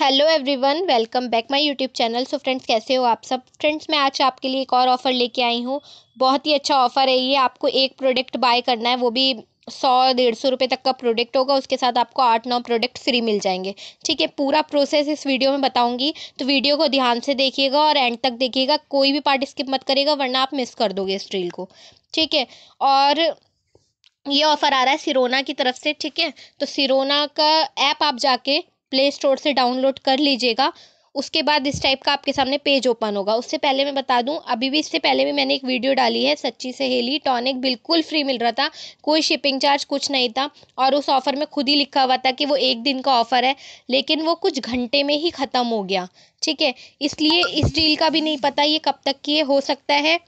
hello everyone welcome back my YouTube channel so friends कैसे हो आप सब फ्रेंड्स मैं आज आपके लिए एक और ऑफ़र लेके आई हूँ बहुत ही अच्छा ऑफ़र है ये आपको एक प्रोडक्ट बाय करना है वो भी सौ डेढ़ सौ रुपये तक का प्रोडक्ट होगा उसके साथ आपको आठ नौ प्रोडक्ट फ्री मिल जाएंगे ठीक है पूरा प्रोसेस इस वीडियो में बताऊंगी तो वीडियो को ध्यान से देखिएगा और एंड तक देखिएगा कोई भी पार्ट स्किप मत करेगा वरना आप मिस कर दोगे इस ड्रील को ठीक है और ये ऑफ़र आ रहा है सिरोना की तरफ से ठीक है तो सिरोना का ऐप आप जाके प्ले स्टोर से डाउनलोड कर लीजिएगा उसके बाद इस टाइप का आपके सामने पेज ओपन होगा उससे पहले मैं बता दूं अभी भी इससे पहले भी मैंने एक वीडियो डाली है सच्ची सहेली टॉनिक बिल्कुल फ्री मिल रहा था कोई शिपिंग चार्ज कुछ नहीं था और उस ऑफ़र में खुद ही लिखा हुआ था कि वो एक दिन का ऑफ़र है लेकिन वो कुछ घंटे में ही ख़त्म हो गया ठीक है इसलिए इस डील का भी नहीं पता ये कब तक की हो सकता है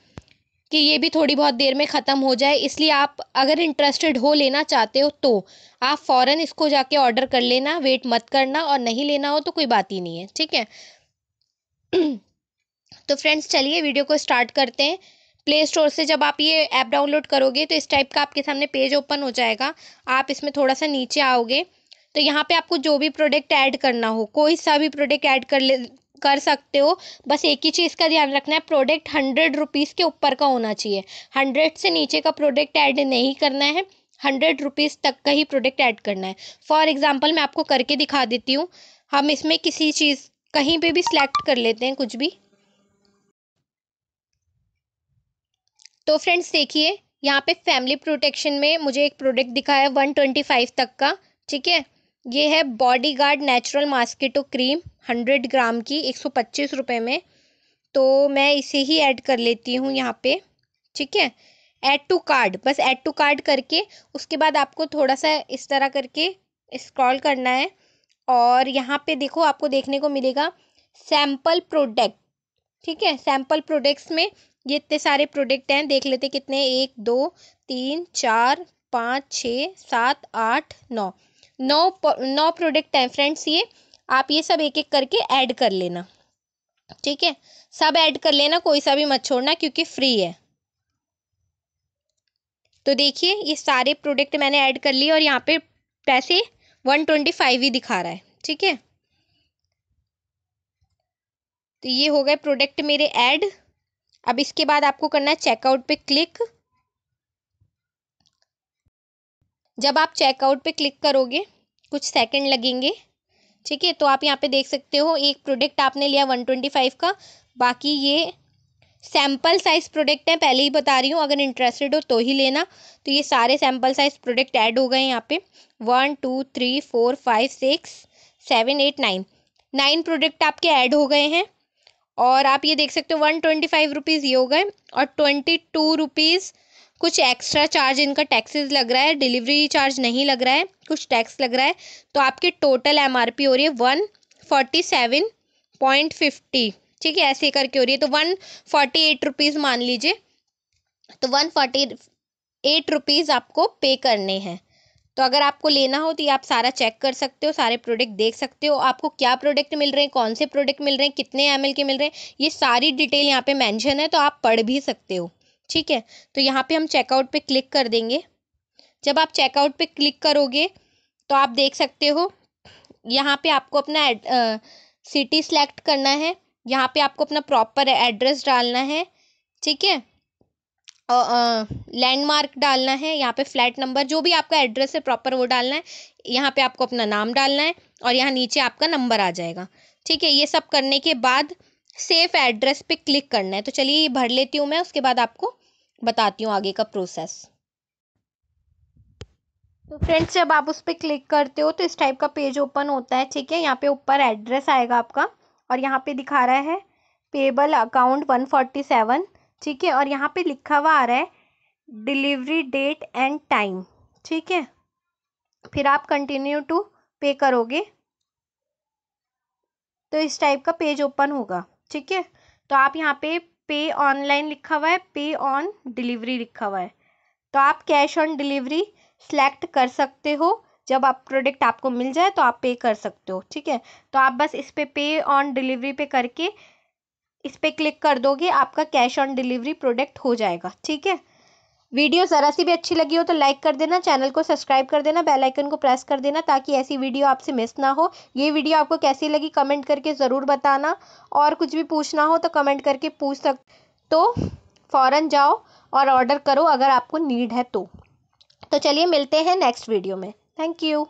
कि ये भी थोड़ी बहुत देर में ख़त्म हो जाए इसलिए आप अगर इंटरेस्टेड हो लेना चाहते हो तो आप फ़ौरन इसको जाके ऑर्डर कर लेना वेट मत करना और नहीं लेना हो तो कोई बात ही नहीं है ठीक है तो फ्रेंड्स चलिए वीडियो को स्टार्ट करते हैं प्ले स्टोर से जब आप ये ऐप डाउनलोड करोगे तो इस टाइप का आपके सामने पेज ओपन हो जाएगा आप इसमें थोड़ा सा नीचे आओगे तो यहाँ पे आपको जो भी प्रोडक्ट ऐड करना हो कोई सा भी प्रोडक्ट ऐड कर ले कर सकते हो बस एक ही चीज़ का ध्यान रखना है प्रोडक्ट हंड्रेड रुपीज़ के ऊपर का होना चाहिए हंड्रेड से नीचे का प्रोडक्ट ऐड नहीं करना है हंड्रेड रुपीज़ तक का ही प्रोडक्ट ऐड करना है फॉर एग्ज़ाम्पल मैं आपको करके दिखा देती हूँ हम इसमें किसी चीज़ कहीं पे भी सिलेक्ट कर लेते हैं कुछ भी तो फ्रेंड्स देखिए यहाँ पे फैमिली प्रोटेक्शन में मुझे एक प्रोडक्ट दिखाया है वन ट्वेंटी फाइव तक का ठीक है ये है bodyguard natural mosquito cream hundred gram की एक सौ पच्चीस रुपये में तो मैं इसे ही ऐड कर लेती हूँ यहाँ पे ठीक है ऐड टू कार्ड बस ऐड टू कार्ड करके उसके बाद आपको थोड़ा सा इस तरह करके स्क्रॉल करना है और यहाँ पे देखो आपको देखने को मिलेगा सैम्पल प्रोडक्ट ठीक है सैम्पल प्रोडक्ट्स में ये इतने सारे प्रोडक्ट हैं देख लेते कितने एक दो तीन चार पाँच छः सात आठ नौ नौ नौ प्रोडक्ट हैं फ्रेंड्स ये आप ये सब एक एक करके ऐड कर लेना ठीक है सब ऐड कर लेना कोई सा भी मत छोड़ना क्योंकि फ्री है तो देखिए ये सारे प्रोडक्ट मैंने ऐड कर लिए और यहाँ पे पैसे वन ट्वेंटी फाइव ही दिखा रहा है ठीक है तो ये हो गए प्रोडक्ट मेरे ऐड अब इसके बाद आपको करना है चेकआउट पे क्लिक जब आप चेकआउट पे क्लिक करोगे कुछ सेकंड लगेंगे ठीक है तो आप यहाँ पे देख सकते हो एक प्रोडक्ट आपने लिया वन ट्वेंटी फाइव का बाकी ये सैम्पल साइज़ प्रोडक्ट हैं पहले ही बता रही हूँ अगर इंटरेस्टेड हो तो ही लेना तो ये सारे सैम्पल साइज़ प्रोडक्ट ऐड हो गए यहाँ पे one two three four five six seven eight nine nine product आपके ऐड हो गए हैं और आप ये देख सकते हो वन ट्वेंटी फाइव रुपीज़ ये हो गए और ट्वेंटी टू रुपीज़ कुछ एक्स्ट्रा चार्ज इनका टैक्सेस लग रहा है डिलीवरी चार्ज नहीं लग रहा है कुछ टैक्स लग रहा है तो आपकी टोटल एम हो रही है one forty seven point fifty ठीक है ऐसे करके हो रही है तो वन फोर्टी एट रुपीज़ मान लीजिए तो वन फोर्टी एट रुपीज़ आपको पे करने हैं तो अगर आपको लेना हो तो ये आप सारा चेक कर सकते हो सारे प्रोडक्ट देख सकते हो आपको क्या प्रोडक्ट मिल रहे हैं कौन से प्रोडक्ट मिल रहे हैं कितने एम के मिल रहे हैं ये सारी डिटेल यहाँ पे मेंशन है तो आप पढ़ भी सकते हो ठीक है तो यहाँ पे हम चेकआउट पे क्लिक कर देंगे जब आप चेकआउट पे क्लिक करोगे तो आप देख सकते हो यहाँ पे आपको अपना सिटी सेलेक्ट करना है यहाँ पे आपको अपना प्रॉपर एड्रेस डालना है ठीक है लैंडमार्क डालना है यहाँ पे फ्लैट नंबर जो भी आपका एड्रेस है प्रॉपर वो डालना है यहाँ पे आपको अपना नाम डालना है और यहाँ नीचे आपका नंबर आ जाएगा ठीक है ये सब करने के बाद सेफ एड्रेस पे क्लिक करना है तो चलिए ये भर लेती हूँ मैं उसके बाद आपको बताती हूँ आगे का प्रोसेस तो फ्रेंड्स जब आप उस पर क्लिक करते हो तो इस टाइप का पेज ओपन होता है ठीक है यहाँ पे ऊपर एड्रेस आएगा आपका और यहाँ पे दिखा रहा है payable account one forty seven ठीक है और यहाँ पे लिखा हुआ आ रहा है डिलीवरी डेट एंड टाइम ठीक है फिर आप कंटिन्यू टू पे करोगे तो इस टाइप का पेज ओपन होगा ठीक है तो आप यहाँ पे पे ऑनलाइन लिखा हुआ है पे ऑन डिलीवरी लिखा हुआ है तो आप कैश ऑन डिलीवरी सेलेक्ट कर सकते हो जब आप प्रोडक्ट आपको मिल जाए तो आप पे कर सकते हो ठीक है तो आप बस इस पर पे ऑन डिलीवरी पे करके इस पर क्लिक कर दोगे आपका कैश ऑन डिलीवरी प्रोडक्ट हो जाएगा ठीक है वीडियो ज़रा सी भी अच्छी लगी हो तो लाइक कर देना चैनल को सब्सक्राइब कर देना बेल आइकन को प्रेस कर देना ताकि ऐसी वीडियो आपसे मिस ना हो ये वीडियो आपको कैसी लगी कमेंट करके ज़रूर बताना और कुछ भी पूछना हो तो कमेंट करके पूछ सक तो फ़ौरन जाओ और ऑर्डर करो अगर आपको नीड है तो, तो चलिए मिलते हैं नेक्स्ट वीडियो में थैंक यू